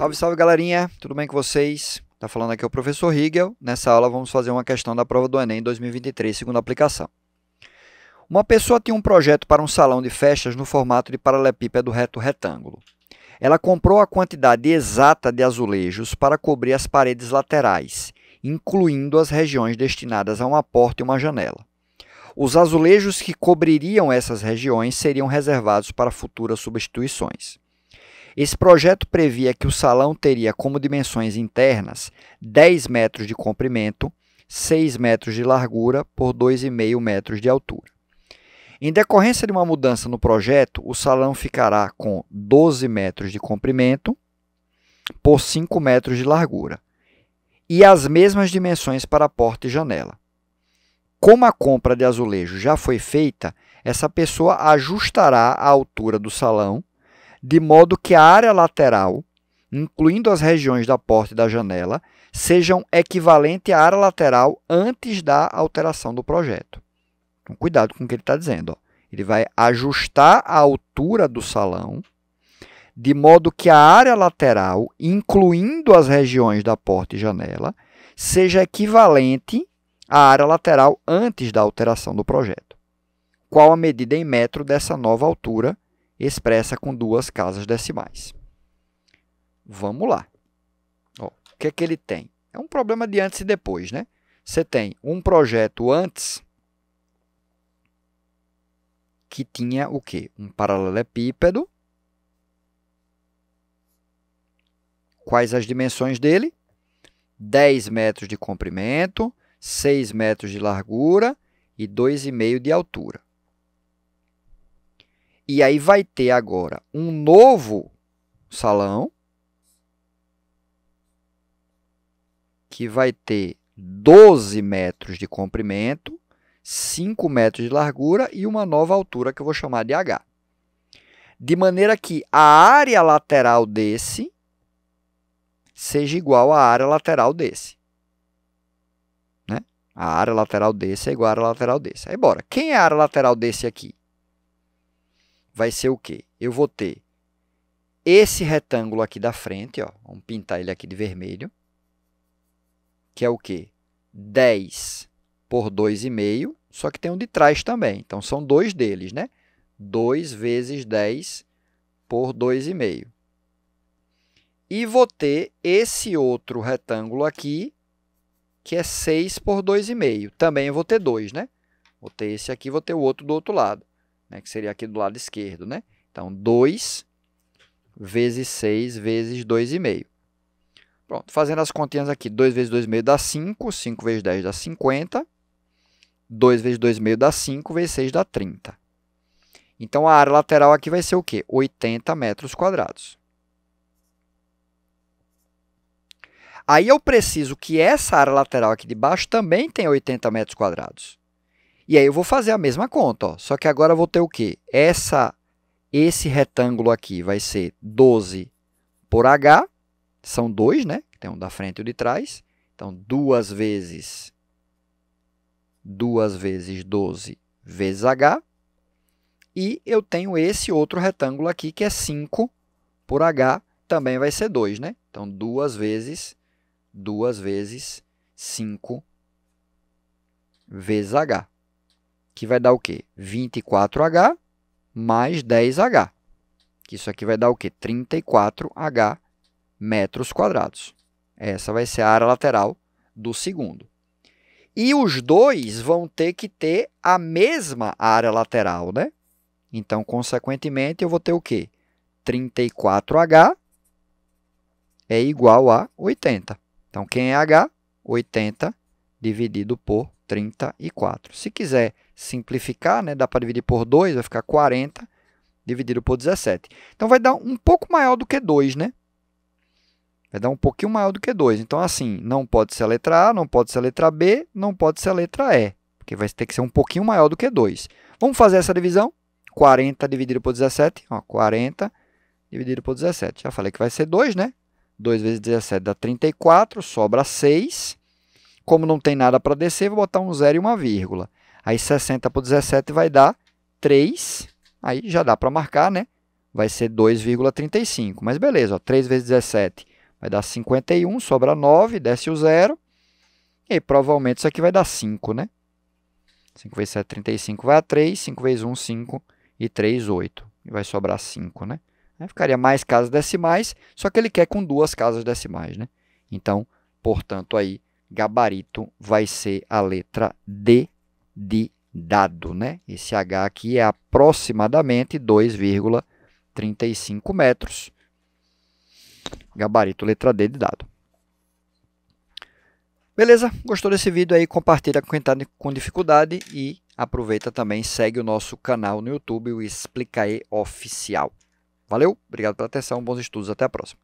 Salve, salve galerinha, tudo bem com vocês? Tá falando aqui o professor Riegel. Nessa aula vamos fazer uma questão da prova do Enem 2023, segunda aplicação. Uma pessoa tinha um projeto para um salão de festas no formato de paralelepípedo reto retângulo. Ela comprou a quantidade exata de azulejos para cobrir as paredes laterais, incluindo as regiões destinadas a uma porta e uma janela. Os azulejos que cobririam essas regiões seriam reservados para futuras substituições. Esse projeto previa que o salão teria como dimensões internas 10 metros de comprimento, 6 metros de largura por 2,5 metros de altura. Em decorrência de uma mudança no projeto, o salão ficará com 12 metros de comprimento por 5 metros de largura e as mesmas dimensões para porta e janela. Como a compra de azulejo já foi feita, essa pessoa ajustará a altura do salão de modo que a área lateral, incluindo as regiões da porta e da janela, sejam equivalente à área lateral antes da alteração do projeto. Então, cuidado com o que ele está dizendo. Ó. Ele vai ajustar a altura do salão de modo que a área lateral, incluindo as regiões da porta e janela, seja equivalente à área lateral antes da alteração do projeto. Qual a medida em metro dessa nova altura expressa com duas casas decimais. Vamos lá. Ó, o que é que ele tem? É um problema de antes e depois, né? Você tem um projeto antes que tinha o quê? Um paralelepípedo. Quais as dimensões dele? 10 metros de comprimento, 6 metros de largura e 2,5 de altura. E aí vai ter agora um novo salão que vai ter 12 metros de comprimento, 5 metros de largura e uma nova altura que eu vou chamar de H. De maneira que a área lateral desse seja igual à área lateral desse. Né? A área lateral desse é igual à área lateral desse. Aí bora. Quem é a área lateral desse aqui? vai ser o quê? Eu vou ter esse retângulo aqui da frente, ó, vamos pintar ele aqui de vermelho, que é o quê? 10 por 2,5, só que tem um de trás também. Então, são dois deles, né? 2 vezes 10 por 2,5. E vou ter esse outro retângulo aqui, que é 6 por 2,5. Também eu vou ter 2, né? Vou ter esse aqui, vou ter o outro do outro lado né, que seria aqui do lado esquerdo, né? Então, 2 vezes 6 vezes 2,5. Pronto, fazendo as continhas aqui, 2 vezes 2,5 dá 5, 5 vezes 10 dá 50, 2 vezes 2,5 dá 5, vezes 6 dá 30. Então, a área lateral aqui vai ser o quê? 80 metros quadrados. Aí eu preciso que essa área lateral aqui de baixo também tenha 80 metros quadrados. E aí eu vou fazer a mesma conta, ó, só que agora eu vou ter o quê? Essa, esse retângulo aqui vai ser 12 por h, são dois, né? Tem um da frente e o de trás. Então, duas vezes duas vezes 12 vezes h. E eu tenho esse outro retângulo aqui, que é 5 por h, também vai ser 2, né? Então, duas vezes duas vezes 5 vezes h que vai dar o quê? 24H mais 10H. Que isso aqui vai dar o quê? 34H metros quadrados. Essa vai ser a área lateral do segundo. E os dois vão ter que ter a mesma área lateral, né? Então, consequentemente, eu vou ter o quê? 34H é igual a 80. Então, quem é H? 80 dividido por 34. Se quiser simplificar, né, dá para dividir por 2, vai ficar 40 dividido por 17. Então, vai dar um pouco maior do que 2, né? Vai dar um pouquinho maior do que 2. Então, assim, não pode ser a letra A, não pode ser a letra B, não pode ser a letra E, porque vai ter que ser um pouquinho maior do que 2. Vamos fazer essa divisão? 40 dividido por 17, ó, 40 dividido por 17. Já falei que vai ser 2, né? 2 vezes 17 dá 34, sobra 6. Como não tem nada para descer, vou botar um zero e uma vírgula. Aí 60 por 17 vai dar 3, aí já dá para marcar, né? Vai ser 2,35, mas beleza, ó, 3 vezes 17 vai dar 51, sobra 9, desce o zero, e provavelmente isso aqui vai dar 5, né? 5 vezes 7, 35 vai a 3, 5 vezes 1, 5 e 3, 8. E vai sobrar 5, né? Aí ficaria mais casas decimais, só que ele quer com duas casas decimais, né? Então, portanto, aí gabarito vai ser a letra D de dado, né? Esse H aqui é aproximadamente 2,35 metros. Gabarito letra D de dado. Beleza? Gostou desse vídeo aí? Compartilha com quem está com dificuldade e aproveita também, segue o nosso canal no YouTube, o Explicae Oficial. Valeu, obrigado pela atenção, bons estudos, até a próxima.